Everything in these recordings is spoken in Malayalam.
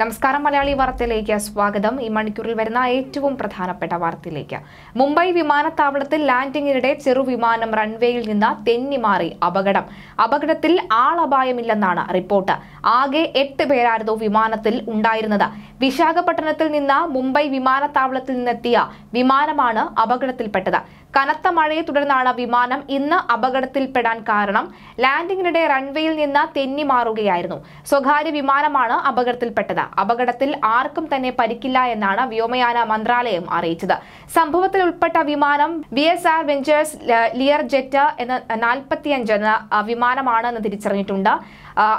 നമസ്കാരം മലയാളി വാർത്തയിലേക്ക് സ്വാഗതം ഈ മണിക്കൂറിൽ വരുന്ന ഏറ്റവും പ്രധാനപ്പെട്ട വാർത്തയിലേക്ക് മുംബൈ വിമാനത്താവളത്തിൽ ലാൻഡിംഗിനിടെ ചെറുവിമാനം റൺവേയിൽ നിന്ന് തെന്നി മാറി അപകടം അപകടത്തിൽ ആളപായമില്ലെന്നാണ് റിപ്പോർട്ട് ആകെ എട്ട് പേരായിരുന്നു വിമാനത്തിൽ ഉണ്ടായിരുന്നത് വിശാഖപട്ടണത്തിൽ നിന്ന് മുംബൈ വിമാനത്താവളത്തിൽ നിന്നെത്തിയ വിമാനമാണ് അപകടത്തിൽപ്പെട്ടത് കനത്ത മഴയെ തുടർന്നാണ് വിമാനം ഇന്ന് അപകടത്തിൽപ്പെടാൻ കാരണം ലാൻഡിങ്ങിനിടെ റൺവേയിൽ നിന്ന് തെന്നി മാറുകയായിരുന്നു സ്വകാര്യ വിമാനമാണ് അപകടത്തിൽപ്പെട്ടത് അപകടത്തിൽ ആർക്കും തന്നെ പരിക്കില്ല എന്നാണ് വ്യോമയാന മന്ത്രാലയം അറിയിച്ചത് സംഭവത്തിൽ ഉൾപ്പെട്ട വിമാനം V S R ventures Lear jet എന്ന നാൽപ്പത്തിയഞ്ച് എന്ന വിമാനമാണ് എന്ന് തിരിച്ചറിഞ്ഞിട്ടുണ്ട്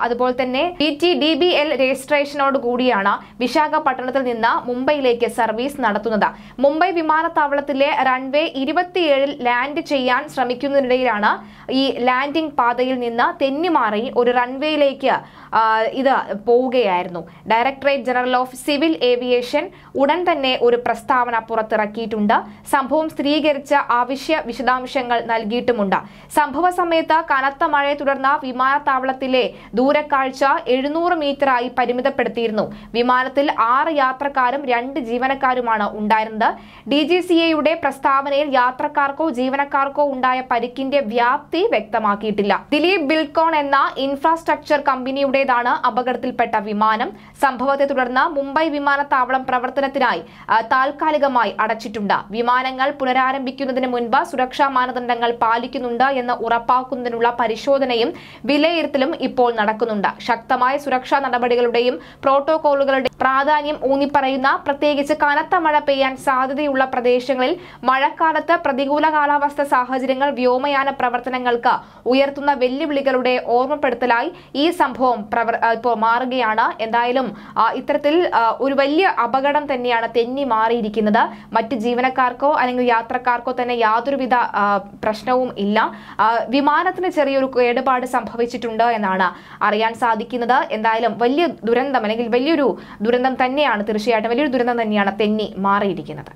അതുപോലെ തന്നെ B T D B L രജിസ്ട്രേഷനോട് കൂടിയാണ് വിശാഖപട്ടണത്തിൽ നിന്ന് മുംബൈയിലേക്ക് സർവീസ് നടത്തുന്നത് മുംബൈ വിമാനത്താവളത്തിലെ റൺവേ ഇരുപത്തിയേഴിൽ ലാൻഡ് ചെയ്യാൻ ശ്രമിക്കുന്നതിനിടയിലാണ് ഈ ലാൻഡിംഗ് പാതയിൽ നിന്ന് തെന്നിമാറി ഒരു റൺവേയിലേക്ക് ഇത് പോവുകയായിരുന്നു directorate general of civil aviation ഉടൻ തന്നെ ഒരു പ്രസ്താവന പുറത്തിറക്കിയിട്ടുണ്ട് നൽകിയിട്ടുമുണ്ട് സംഭവം സ്ഥിരീകരിച്ച ആവശ്യ വിശദാംശങ്ങൾ നൽകിയിട്ടുമുണ്ട് സംഭവ സമയത്ത് കനത്ത മഴയെ തുടർന്ന് വിമാനത്താവളത്തിലെ ദൂരക്കാഴ്ച എഴുന്നൂറ് മീറ്ററായി പരിമിതപ്പെടുത്തിയിരുന്നു വിമാനത്തിൽ ആറ് യാത്രക്കാരും രണ്ട് ജീവനക്കാരുമാണ് ഉണ്ടായിരുന്നത് ഡി ജി സി എയുടെ പ്രസ്താവനയിൽ യാത്രക്കാർക്കോ ജീവനക്കാർക്കോ ഉണ്ടായ പരിക്കിന്റെ വ്യാപ്തി വ്യക്തമാക്കിയിട്ടില്ല ദിലീപ് ബിൽകോൺ എന്ന ഇൻഫ്രാസ്ട്രക്ചർ കമ്പനിയുടേതാണ് അപകടത്തിൽപ്പെട്ട വിമാനം സംഭവത്തെ തുടർന്ന് മുംബൈ വിമാനത്താവളം പ്രവർത്തനത്തിനായി താൽക്കാലികമായി അടച്ചിട്ടുണ്ട് നടത്തുന്നുണ്ട് വിമാനങ്ങൾ പുനരാരംഭിക്കുന്നതിന് മുൻപ് സുരക്ഷാ മാനദണ്ഡങ്ങൾ പാലിക്കുന്നുണ്ട് എന്ന് ഉറപ്പാക്കുന്നതിനുള്ള പരിശോധനയും വിലയിരുത്തലും ഇപ്പോൾ നടക്കുന്നുണ്ട് ശക്തമായ സുരക്ഷാ നടപടികളുടെയും പ്രോട്ടോകോളുകളുടെയും പ്രാധാന്യം ഊന്നിപ്പറയുന്ന പ്രത്യേകിച്ച് കനത്ത മഴ പെയ്യാൻ സാധ്യതയുള്ള പ്രദേശങ്ങളിൽ മഴക്കാലത്ത് പ്രതികൂല കാലാവസ്ഥ സാഹചര്യങ്ങൾ വ്യോമയാന പ്രവർത്തനങ്ങൾക്ക് ഉയർത്തുന്ന വെല്ലുവിളികളുടെ ഓർമ്മപ്പെടുത്തലായി ഈ സംഭവം ഇപ്പോൾ മാറുകയാണ് എന്തായാലും ഇത്തരത്തിൽ ഒരു വലിയ അപകടം തന്നെയാണ് തെന്നി മാറിയിരിക്കുന്നത് മറ്റ് ജീവനക്കാർക്കോ അല്ലെങ്കിൽ യാത്രക്കാർക്കോ തന്നെ യാതൊരുവിധ പ്രശ്നവും ഇല്ല വിമാനത്തിന് ചെറിയൊരു കേടുപാട് സംഭവിച്ചിട്ടുണ്ട് എന്നാണ് അറിയാൻ സാധിക്കുന്നത് എന്തായാലും വലിയ ദുരന്തം അല്ലെങ്കിൽ വലിയൊരു ദുരന്തം തന്നെയാണ് തീർച്ചയായിട്ടും വലിയൊരു ദുരന്തം തന്നെയാണ് തെന്നി മാറിയിരിക്കുന്നത്